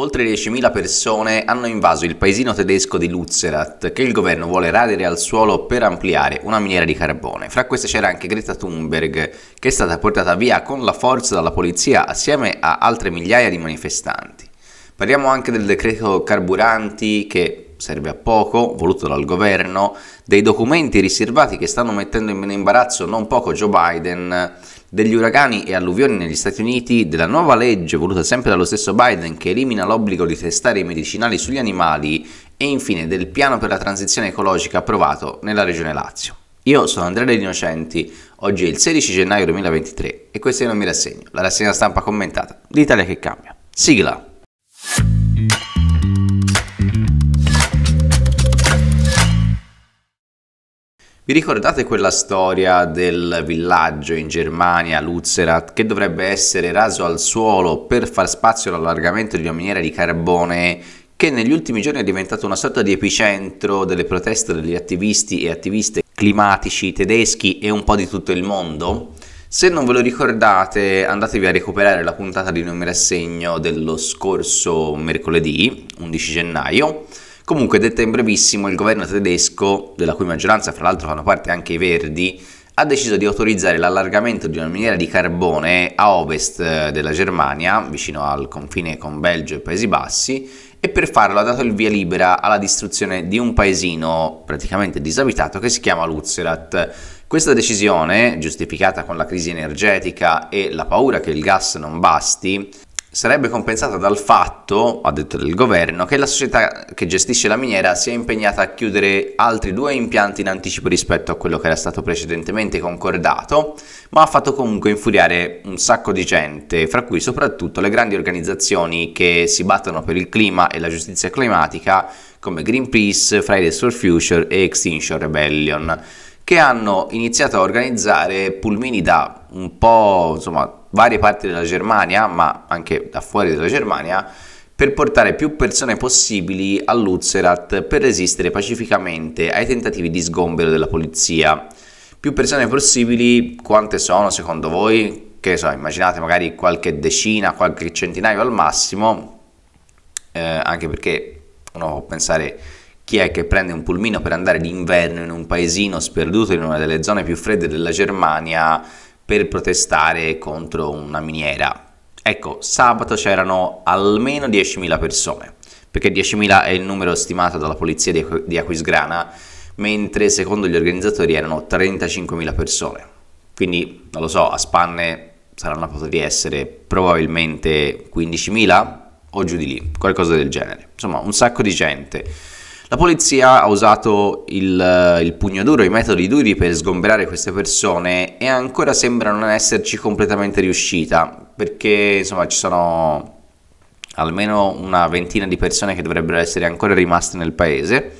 Oltre 10.000 persone hanno invaso il paesino tedesco di Lutzerat, che il governo vuole radere al suolo per ampliare una miniera di carbone. Fra queste c'era anche Greta Thunberg, che è stata portata via con la forza dalla polizia assieme a altre migliaia di manifestanti. Parliamo anche del decreto carburanti che serve a poco, voluto dal governo, dei documenti riservati che stanno mettendo in imbarazzo non poco Joe Biden, degli uragani e alluvioni negli Stati Uniti, della nuova legge voluta sempre dallo stesso Biden che elimina l'obbligo di testare i medicinali sugli animali e infine del piano per la transizione ecologica approvato nella regione Lazio. Io sono Andrea De Innocenti, oggi è il 16 gennaio 2023 e questo è Non mi rassegno, la rassegna stampa commentata l'Italia che cambia. Sigla! Vi ricordate quella storia del villaggio in Germania, Lutzerat, che dovrebbe essere raso al suolo per far spazio all'allargamento di una miniera di carbone che negli ultimi giorni è diventato una sorta di epicentro delle proteste degli attivisti e attiviste climatici tedeschi e un po' di tutto il mondo? Se non ve lo ricordate, andatevi a recuperare la puntata di Nome Rassegno dello scorso mercoledì, 11 gennaio, Comunque, detta in brevissimo, il governo tedesco, della cui maggioranza fra l'altro fanno parte anche i Verdi, ha deciso di autorizzare l'allargamento di una miniera di carbone a ovest eh, della Germania, vicino al confine con Belgio e Paesi Bassi, e per farlo ha dato il via libera alla distruzione di un paesino praticamente disabitato che si chiama Luzerat. Questa decisione, giustificata con la crisi energetica e la paura che il gas non basti, sarebbe compensata dal fatto, ha detto del governo, che la società che gestisce la miniera si è impegnata a chiudere altri due impianti in anticipo rispetto a quello che era stato precedentemente concordato, ma ha fatto comunque infuriare un sacco di gente, fra cui soprattutto le grandi organizzazioni che si battono per il clima e la giustizia climatica, come Greenpeace, Fridays for Future e Extinction Rebellion, che hanno iniziato a organizzare pulmini da un po', insomma, varie parti della Germania, ma anche da fuori della Germania, per portare più persone possibili a Lutzerat per resistere pacificamente ai tentativi di sgombero della polizia. Più persone possibili, quante sono secondo voi? Che so, immaginate magari qualche decina, qualche centinaio al massimo, eh, anche perché uno può pensare chi è che prende un pulmino per andare d'inverno in un paesino sperduto in una delle zone più fredde della Germania per protestare contro una miniera. Ecco, sabato c'erano almeno 10.000 persone, perché 10.000 è il numero stimato dalla polizia di Aquisgrana, mentre secondo gli organizzatori erano 35.000 persone. Quindi, non lo so, a spanne saranno potuti essere probabilmente 15.000 o giù di lì, qualcosa del genere. Insomma, un sacco di gente la polizia ha usato il, eh, il pugno duro, i metodi duri per sgomberare queste persone e ancora sembra non esserci completamente riuscita perché insomma ci sono almeno una ventina di persone che dovrebbero essere ancora rimaste nel paese.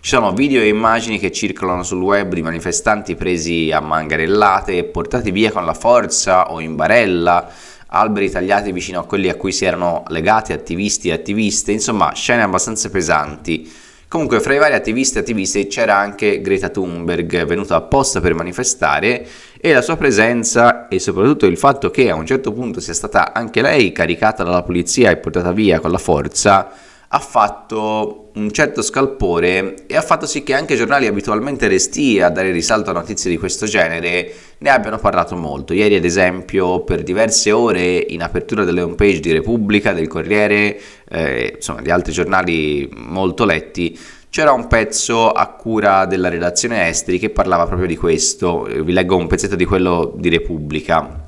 Ci sono video e immagini che circolano sul web di manifestanti presi a mangarellate e portati via con la forza o in barella, alberi tagliati vicino a quelli a cui si erano legati attivisti e attiviste, insomma scene abbastanza pesanti. Comunque fra i vari attivisti e attiviste c'era anche Greta Thunberg venuta apposta per manifestare e la sua presenza e soprattutto il fatto che a un certo punto sia stata anche lei caricata dalla polizia e portata via con la forza ha fatto un certo scalpore e ha fatto sì che anche giornali abitualmente resti a dare risalto a notizie di questo genere ne abbiano parlato molto. Ieri ad esempio per diverse ore in apertura delle homepage di Repubblica, del Corriere, eh, insomma di altri giornali molto letti, c'era un pezzo a cura della redazione esteri che parlava proprio di questo. Vi leggo un pezzetto di quello di Repubblica.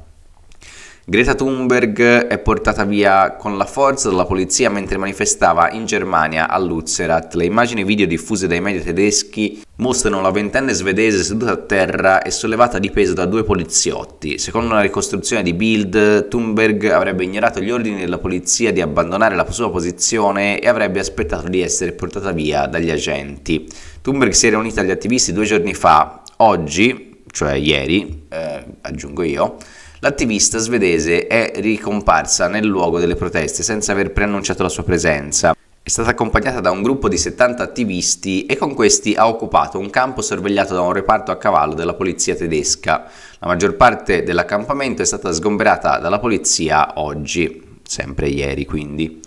Greta Thunberg è portata via con la forza dalla polizia mentre manifestava in Germania a Lutzerat. Le immagini video diffuse dai media tedeschi mostrano la ventenne svedese seduta a terra e sollevata di peso da due poliziotti. Secondo una ricostruzione di Bild, Thunberg avrebbe ignorato gli ordini della polizia di abbandonare la sua posizione e avrebbe aspettato di essere portata via dagli agenti. Thunberg si era unita agli attivisti due giorni fa. Oggi, cioè ieri, eh, aggiungo io, L'attivista svedese è ricomparsa nel luogo delle proteste senza aver preannunciato la sua presenza. È stata accompagnata da un gruppo di 70 attivisti e con questi ha occupato un campo sorvegliato da un reparto a cavallo della polizia tedesca. La maggior parte dell'accampamento è stata sgomberata dalla polizia oggi, sempre ieri quindi.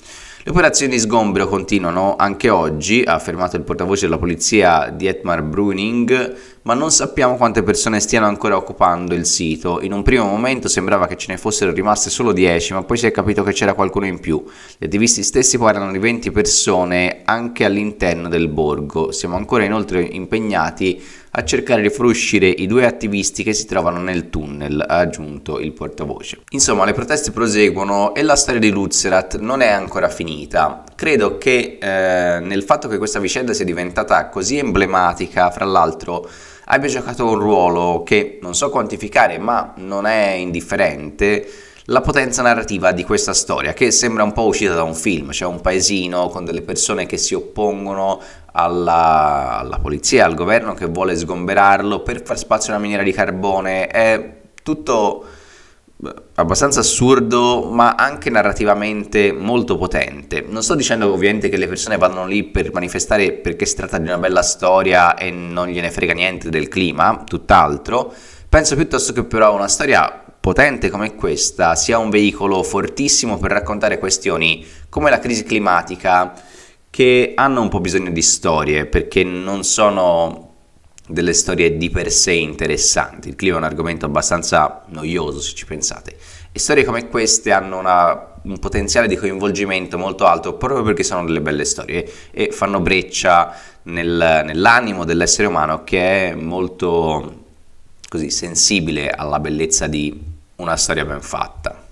Le operazioni sgombero continuano anche oggi, ha affermato il portavoce della polizia Dietmar Bruning ma non sappiamo quante persone stiano ancora occupando il sito. In un primo momento sembrava che ce ne fossero rimaste solo 10, ma poi si è capito che c'era qualcuno in più. Gli attivisti stessi parlano di 20 persone anche all'interno del borgo. Siamo ancora inoltre impegnati a cercare di fuoriuscire i due attivisti che si trovano nel tunnel, ha aggiunto il portavoce. Insomma, le proteste proseguono e la storia di Luzerat non è ancora finita. Credo che eh, nel fatto che questa vicenda sia diventata così emblematica, fra l'altro, abbia giocato un ruolo che non so quantificare, ma non è indifferente la potenza narrativa di questa storia, che sembra un po' uscita da un film, cioè un paesino con delle persone che si oppongono alla, alla polizia, al governo che vuole sgomberarlo per far spazio a una miniera di carbone. È tutto abbastanza assurdo, ma anche narrativamente molto potente. Non sto dicendo ovviamente che le persone vanno lì per manifestare perché si tratta di una bella storia e non gliene frega niente del clima, tutt'altro. Penso piuttosto che però una storia potente come questa sia un veicolo fortissimo per raccontare questioni come la crisi climatica che hanno un po' bisogno di storie perché non sono delle storie di per sé interessanti. Il clima è un argomento abbastanza noioso se ci pensate. E storie come queste hanno una, un potenziale di coinvolgimento molto alto proprio perché sono delle belle storie e fanno breccia nel, nell'animo dell'essere umano che è molto così sensibile alla bellezza di una storia ben fatta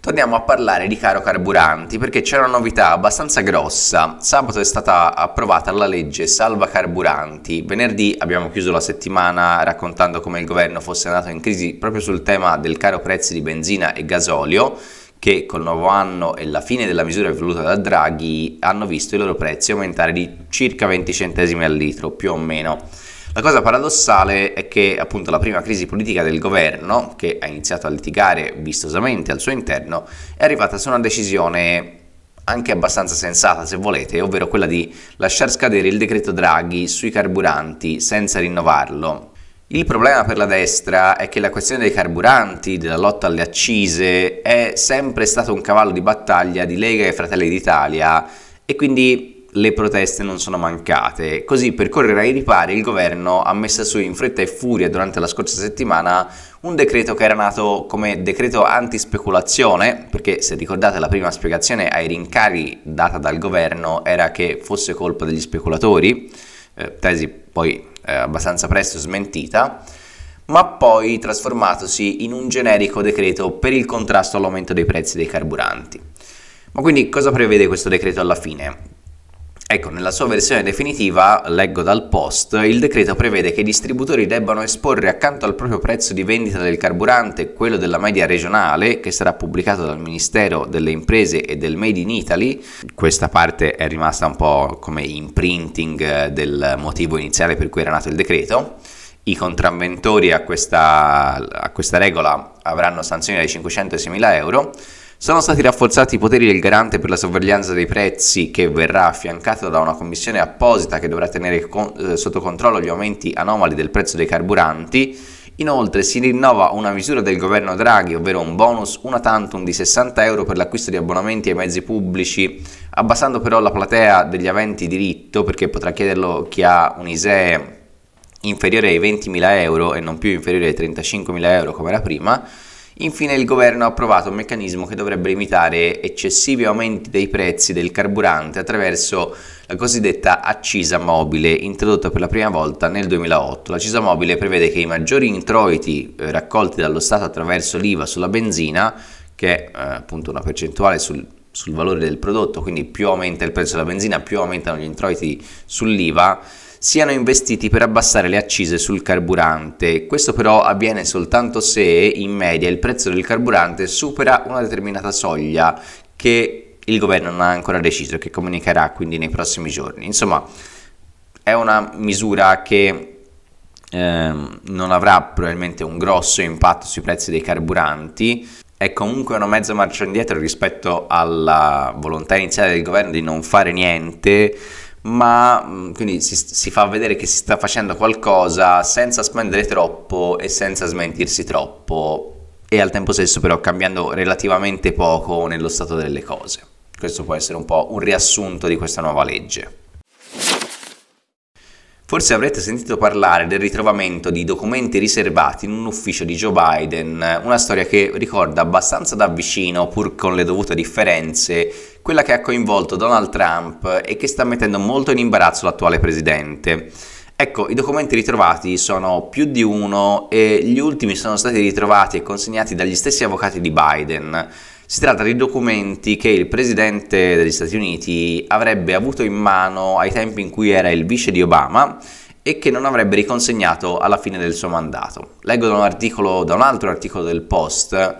torniamo a parlare di caro carburanti perché c'è una novità abbastanza grossa. Sabato è stata approvata la legge salva carburanti. Venerdì abbiamo chiuso la settimana raccontando come il governo fosse andato in crisi proprio sul tema del caro prezzi di benzina e gasolio che col nuovo anno e la fine della misura voluta da Draghi hanno visto i loro prezzi aumentare di circa 20 centesimi al litro, più o meno. La cosa paradossale è che appunto la prima crisi politica del governo, che ha iniziato a litigare vistosamente al suo interno, è arrivata su una decisione anche abbastanza sensata se volete, ovvero quella di lasciar scadere il decreto Draghi sui carburanti senza rinnovarlo. Il problema per la destra è che la questione dei carburanti, della lotta alle accise, è sempre stato un cavallo di battaglia di Lega e Fratelli d'Italia e quindi le proteste non sono mancate. Così per correre ai ripari il governo ha messo su in fretta e furia durante la scorsa settimana un decreto che era nato come decreto antispeculazione, perché se ricordate la prima spiegazione ai rincari data dal governo era che fosse colpa degli speculatori, eh, tesi poi eh, abbastanza presto smentita ma poi trasformatosi in un generico decreto per il contrasto all'aumento dei prezzi dei carburanti. Ma quindi cosa prevede questo decreto alla fine? Ecco, nella sua versione definitiva, leggo dal post, il decreto prevede che i distributori debbano esporre accanto al proprio prezzo di vendita del carburante quello della media regionale, che sarà pubblicato dal Ministero delle Imprese e del Made in Italy. Questa parte è rimasta un po' come imprinting eh, del motivo iniziale per cui era nato il decreto. I contravventori a questa, a questa regola avranno sanzioni dai 500 ai 6.000 euro sono stati rafforzati i poteri del garante per la sorveglianza dei prezzi che verrà affiancato da una commissione apposita che dovrà tenere con, eh, sotto controllo gli aumenti anomali del prezzo dei carburanti. Inoltre si rinnova una misura del governo Draghi, ovvero un bonus una tantum di 60 euro per l'acquisto di abbonamenti ai mezzi pubblici, abbassando però la platea degli aventi diritto perché potrà chiederlo chi ha un ISEE inferiore ai 20.000 euro e non più inferiore ai 35.000 euro come era prima Infine il governo ha approvato un meccanismo che dovrebbe limitare eccessivi aumenti dei prezzi del carburante attraverso la cosiddetta accisa mobile introdotta per la prima volta nel 2008. L'accisa mobile prevede che i maggiori introiti eh, raccolti dallo Stato attraverso l'IVA sulla benzina, che è eh, appunto una percentuale sul, sul valore del prodotto, quindi più aumenta il prezzo della benzina, più aumentano gli introiti sull'IVA, siano investiti per abbassare le accise sul carburante. Questo però avviene soltanto se in media il prezzo del carburante supera una determinata soglia che il governo non ha ancora deciso che comunicherà quindi nei prossimi giorni. Insomma, è una misura che ehm, non avrà probabilmente un grosso impatto sui prezzi dei carburanti, è comunque una mezza marcia indietro rispetto alla volontà iniziale del governo di non fare niente ma mm, quindi si, si, fa vedere che si sta facendo qualcosa senza spendere troppo e senza smentirsi troppo e al tempo stesso però cambiando relativamente poco nello stato delle cose. Questo può essere un po' un riassunto di questa nuova legge. Forse avrete sentito parlare del ritrovamento di documenti riservati in un ufficio di Joe Biden, una storia che ricorda abbastanza da vicino, pur con le dovute differenze, quella che ha coinvolto Donald Trump e che sta mettendo molto in imbarazzo l'attuale presidente. Ecco, i documenti ritrovati sono più di uno e gli ultimi sono stati ritrovati e consegnati dagli stessi avvocati di Biden. Si tratta di documenti che il presidente degli Stati Uniti avrebbe avuto in mano ai tempi in cui era il vice di Obama e che non avrebbe riconsegnato alla fine del suo mandato. Leggo da un, articolo, da un altro articolo del Post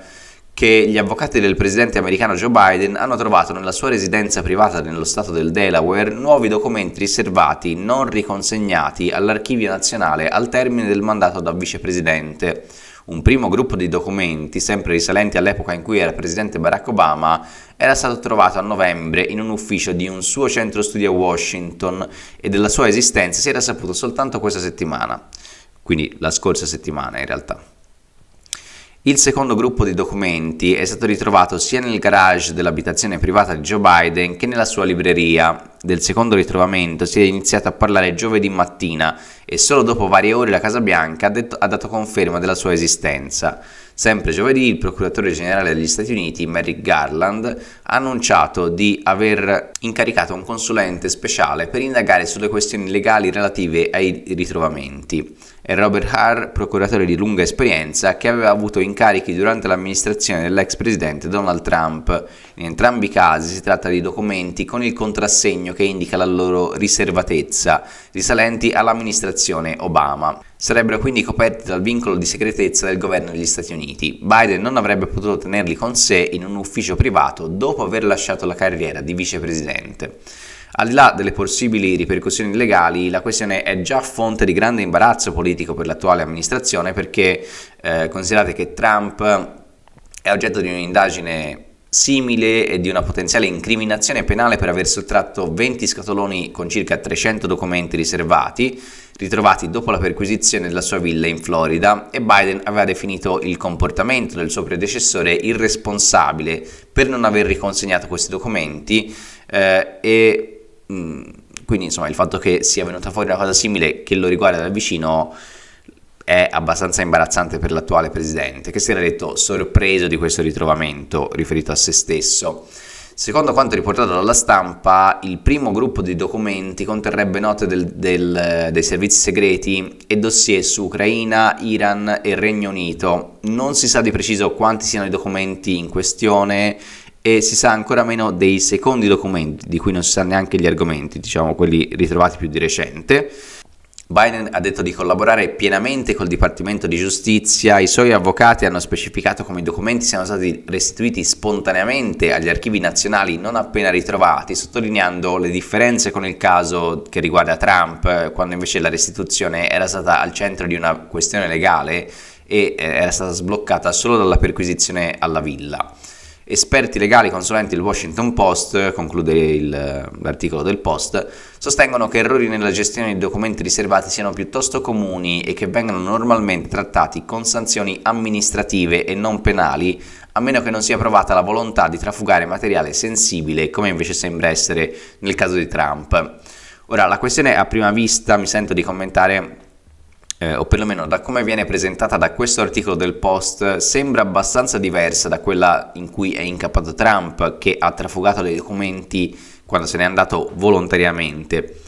che gli avvocati del presidente americano Joe Biden hanno trovato nella sua residenza privata nello stato del Delaware nuovi documenti riservati non riconsegnati all'Archivio Nazionale al termine del mandato da vicepresidente un primo gruppo di documenti, sempre risalenti all'epoca in cui era presidente Barack Obama, era stato trovato a novembre in un ufficio di un suo centro studio a Washington e della sua esistenza si era saputo soltanto questa settimana, quindi la scorsa settimana in realtà. Il secondo gruppo di documenti è stato ritrovato sia nel garage dell'abitazione privata di Joe Biden che nella sua libreria. Del secondo ritrovamento si è iniziato a parlare giovedì mattina e solo dopo varie ore la Casa Bianca ha, detto, ha dato conferma della sua esistenza. Sempre giovedì il procuratore generale degli Stati Uniti, Merrick Garland, ha annunciato di aver incaricato un consulente speciale per indagare sulle questioni legali relative ai ritrovamenti e Robert Haar, procuratore di lunga esperienza, che aveva avuto incarichi durante l'amministrazione dell'ex presidente Donald Trump. In entrambi i casi si tratta di documenti con il contrassegno che indica la loro riservatezza, risalenti all'amministrazione Obama sarebbero quindi coperti dal vincolo di segretezza del governo degli Stati Uniti. Biden non avrebbe potuto tenerli con sé in un ufficio privato dopo aver lasciato la carriera di vicepresidente. Al di là delle possibili ripercussioni legali, la questione è già fonte di grande imbarazzo politico per l'attuale amministrazione perché eh, considerate che Trump è oggetto di un'indagine simile e di una potenziale incriminazione penale per aver sottratto 20 scatoloni con circa 300 documenti riservati ritrovati dopo la perquisizione della sua villa in Florida e Biden aveva definito il comportamento del suo predecessore irresponsabile per non aver riconsegnato questi documenti eh, e Mm, quindi insomma il fatto che sia venuta fuori una cosa simile che lo riguarda da vicino è abbastanza imbarazzante per l'attuale presidente, che si era detto sorpreso di questo ritrovamento riferito a se stesso. Secondo quanto riportato dalla stampa, il primo gruppo di documenti conterrebbe note del, del, dei servizi segreti e dossier su Ucraina, Iran e Regno Unito. Non si sa di preciso quanti siano i documenti in questione e si sa ancora meno dei secondi documenti, di cui non si sa neanche gli argomenti, diciamo quelli ritrovati più di recente. Biden ha detto di collaborare pienamente col Dipartimento di Giustizia, i suoi avvocati hanno specificato come i documenti siano stati restituiti spontaneamente agli archivi nazionali non appena ritrovati, sottolineando le differenze con il caso che riguarda Trump, eh, quando invece la restituzione era stata al centro di una questione legale e eh, era stata sbloccata solo dalla perquisizione alla villa. Esperti legali consulenti del Washington Post, conclude il, l'articolo del Post, sostengono che errori nella gestione di documenti riservati siano piuttosto comuni e che vengano normalmente trattati con sanzioni amministrative e non penali, a meno che non sia provata la volontà di trafugare materiale sensibile, come invece sembra essere nel caso di Trump. Ora, la questione a prima vista mi sento di commentare eh, o perlomeno da come viene presentata da questo articolo del Post, sembra abbastanza diversa da quella in cui è incappato Trump, che ha trafugato dei documenti quando se n'è andato volontariamente.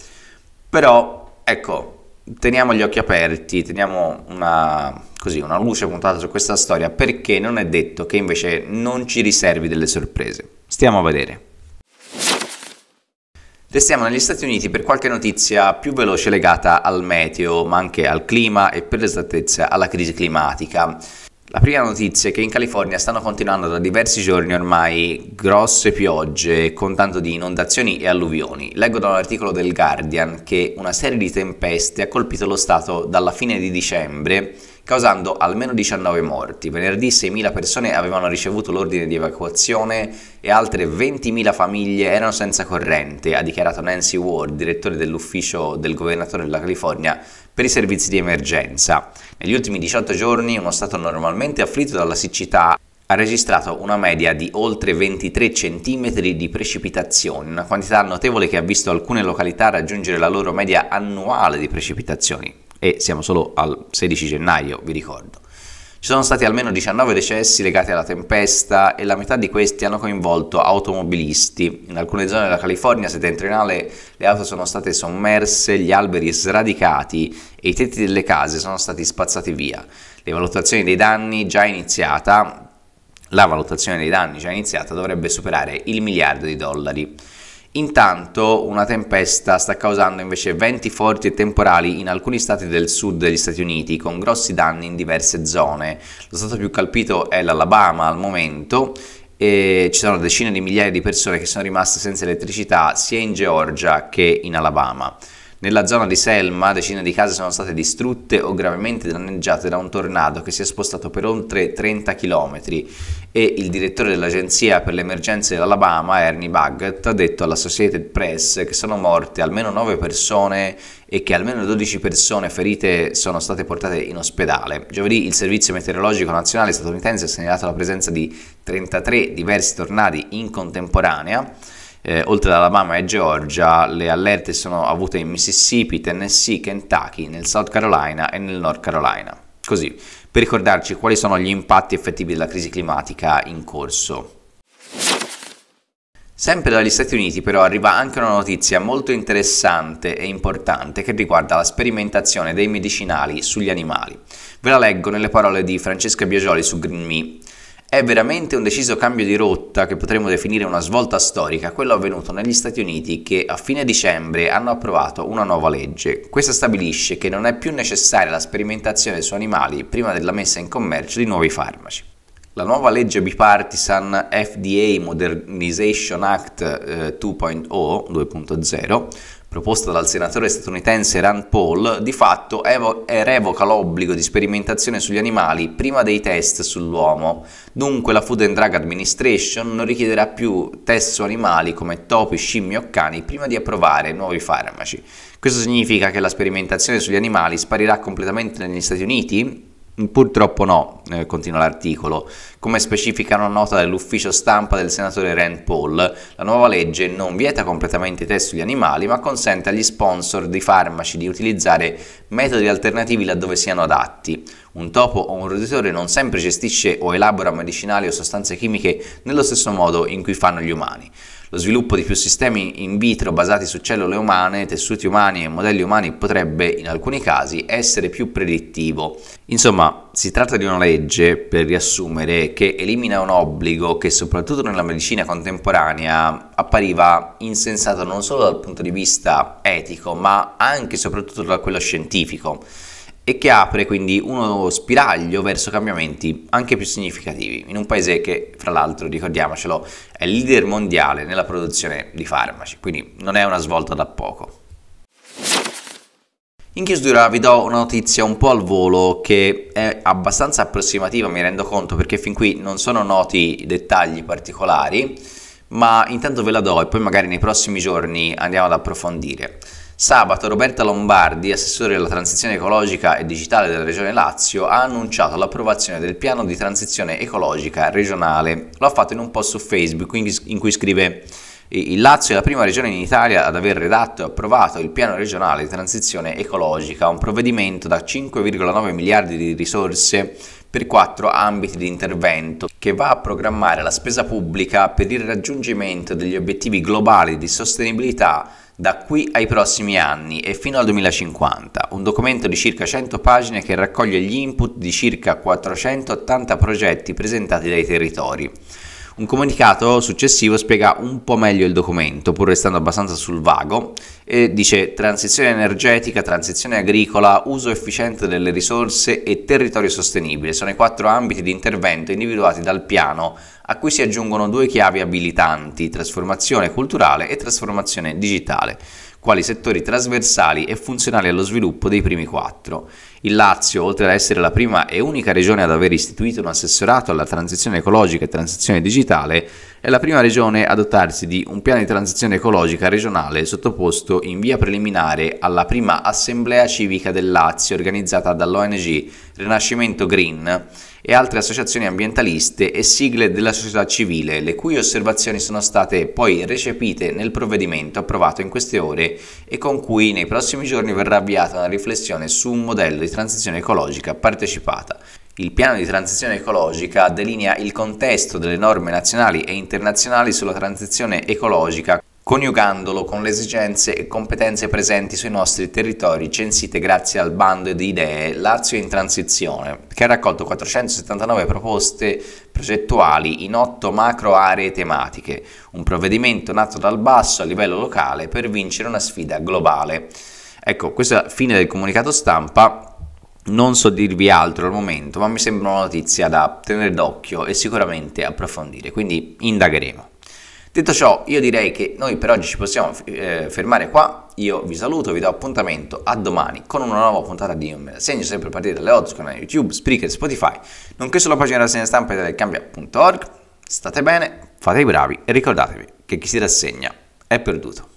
Però, ecco, teniamo gli occhi aperti, teniamo una, così, una luce puntata su questa storia, perché non è detto che invece non ci riservi delle sorprese. Stiamo a vedere. Restiamo negli Stati Uniti per qualche notizia più veloce legata al meteo, ma anche al clima e per l'esattezza alla crisi climatica. La prima notizia è che in California stanno continuando da diversi giorni ormai grosse piogge con tanto di inondazioni e alluvioni. Leggo da un articolo del Guardian che una serie di tempeste ha colpito lo Stato dalla fine di dicembre causando almeno 19 morti. Venerdì 6.000 persone avevano ricevuto l'ordine di evacuazione e altre 20.000 famiglie erano senza corrente, ha dichiarato Nancy Ward, direttore dell'ufficio del governatore della California per i servizi di emergenza. Negli ultimi 18 giorni uno stato normalmente afflitto dalla siccità ha registrato una media di oltre 23 cm di precipitazioni, una quantità notevole che ha visto alcune località raggiungere la loro media annuale di precipitazioni e siamo solo al 16 gennaio, vi ricordo. Ci sono stati almeno 19 decessi legati alla tempesta e la metà di questi hanno coinvolto automobilisti. In alcune zone della California settentrionale le auto sono state sommerse, gli alberi sradicati e i tetti delle case sono stati spazzati via. Le valutazioni dei danni già iniziata, la valutazione dei danni già iniziata dovrebbe superare il miliardo di dollari. Intanto una tempesta sta causando invece venti forti e temporali in alcuni stati del sud degli Stati Uniti con grossi danni in diverse zone. Lo stato più colpito è l'Alabama al momento e ci sono decine di migliaia di persone che sono rimaste senza elettricità sia in Georgia che in Alabama. Nella zona di Selma decine di case sono state distrutte o gravemente danneggiate da un tornado che si è spostato per oltre 30 km e il direttore dell'Agenzia per le emergenze dell'Alabama, Ernie Baggett, ha detto alla Associated Press che sono morte almeno 9 persone e che almeno 12 persone ferite sono state portate in ospedale. Giovedì il Servizio Meteorologico Nazionale statunitense ha segnalato la presenza di 33 diversi tornadi in contemporanea eh, oltre Alabama e Georgia, le allerte sono avute in Mississippi, Tennessee, Kentucky, nel South Carolina e nel North Carolina. Così, per ricordarci quali sono gli impatti effettivi della crisi climatica in corso. Sempre dagli Stati Uniti però arriva anche una notizia molto interessante e importante che riguarda la sperimentazione dei medicinali sugli animali. Ve la leggo nelle parole di Francesca Biagioli su Green Me. È veramente un deciso cambio di rotta che potremmo definire una svolta storica, quello avvenuto negli Stati Uniti che a fine dicembre hanno approvato una nuova legge. Questa stabilisce che non è più necessaria la sperimentazione su animali prima della messa in commercio di nuovi farmaci. La nuova legge bipartisan FDA Modernization Act 2.0, eh, 2.0 proposta dal senatore statunitense Rand Paul, di fatto evo- eh, revoca l'obbligo di sperimentazione sugli animali prima dei test sull'uomo. Dunque la Food and Drug Administration non richiederà più test su animali come topi, scimmie o cani prima di approvare nuovi farmaci. Questo significa che la sperimentazione sugli animali sparirà completamente negli Stati Uniti? Mm, purtroppo no, eh, continua l'articolo. Come specifica una nota dell'ufficio stampa del senatore Rand Paul, la nuova legge non vieta completamente i test sugli animali, ma consente agli sponsor di farmaci di utilizzare metodi alternativi laddove siano adatti. Un topo o un roditore non sempre gestisce o elabora medicinali o sostanze chimiche nello stesso modo in cui fanno gli umani. Lo sviluppo di più sistemi in vitro basati su cellule umane, tessuti umani e modelli umani potrebbe, in alcuni casi, essere più predittivo. Insomma, si tratta di una legge, per riassumere, che elimina un obbligo che soprattutto nella medicina contemporanea appariva insensato non solo dal punto di vista etico, ma anche e soprattutto da quello scientifico e che apre quindi uno spiraglio verso cambiamenti anche più significativi in un paese che, fra l'altro, ricordiamocelo, è leader mondiale nella produzione di farmaci, quindi non è una svolta da poco. In chiusura vi do una notizia un po' al volo che è abbastanza approssimativa, mi rendo conto, perché fin qui non sono noti i dettagli particolari, ma intanto ve la do e poi magari nei prossimi giorni andiamo ad approfondire. Sabato Roberta Lombardi, assessore della transizione ecologica e digitale della Regione Lazio, ha annunciato l'approvazione del piano di transizione ecologica regionale. Lo ha fatto in un post su Facebook in cui scrive il Lazio è la prima regione in Italia ad aver redatto e approvato il piano regionale di transizione ecologica, un provvedimento da 5,9 miliardi di risorse per quattro ambiti di intervento che va a programmare la spesa pubblica per il raggiungimento degli obiettivi globali di sostenibilità da qui ai prossimi anni e fino al 2050, un documento di circa 100 pagine che raccoglie gli input di circa 480 progetti presentati dai territori. Un comunicato successivo spiega un po' meglio il documento, pur restando abbastanza sul vago, e dice transizione energetica, transizione agricola, uso efficiente delle risorse e territorio sostenibile. Sono i quattro ambiti di intervento individuati dal piano a cui si aggiungono due chiavi abilitanti, trasformazione culturale e trasformazione digitale, quali settori trasversali e funzionali allo sviluppo dei primi quattro. Il Lazio, oltre ad essere la prima e unica regione ad aver istituito un assessorato alla transizione ecologica e transizione digitale, è la prima regione ad dotarsi di un piano di transizione ecologica regionale sottoposto in via preliminare alla prima assemblea civica del Lazio organizzata dall'ONG Rinascimento Green e altre associazioni ambientaliste e sigle della società civile, le cui osservazioni sono state poi recepite nel provvedimento approvato in queste ore e con cui nei prossimi giorni verrà avviata una riflessione su un modello di transizione ecologica partecipata. Il piano di transizione ecologica delinea il contesto delle norme nazionali e internazionali sulla transizione ecologica coniugandolo con le esigenze e competenze presenti sui nostri territori censite grazie al bando di idee Lazio in transizione, che ha raccolto 479 proposte progettuali in 8 macro aree tematiche, un provvedimento nato dal basso a livello locale per vincere una sfida globale. Ecco, questa fine del comunicato stampa non so dirvi altro al momento, ma mi sembra una notizia da tenere d'occhio e sicuramente approfondire, quindi indagheremo. Detto ciò, io direi che noi per oggi ci possiamo eh, fermare qua. Io vi saluto, vi do appuntamento a domani con una nuova puntata di Un Segno, sempre a partire dalle 8 con YouTube, Spreaker, Spotify, nonché sulla pagina rassegna stampa telecambia.org. State bene, fate i bravi e ricordatevi che chi si rassegna è perduto.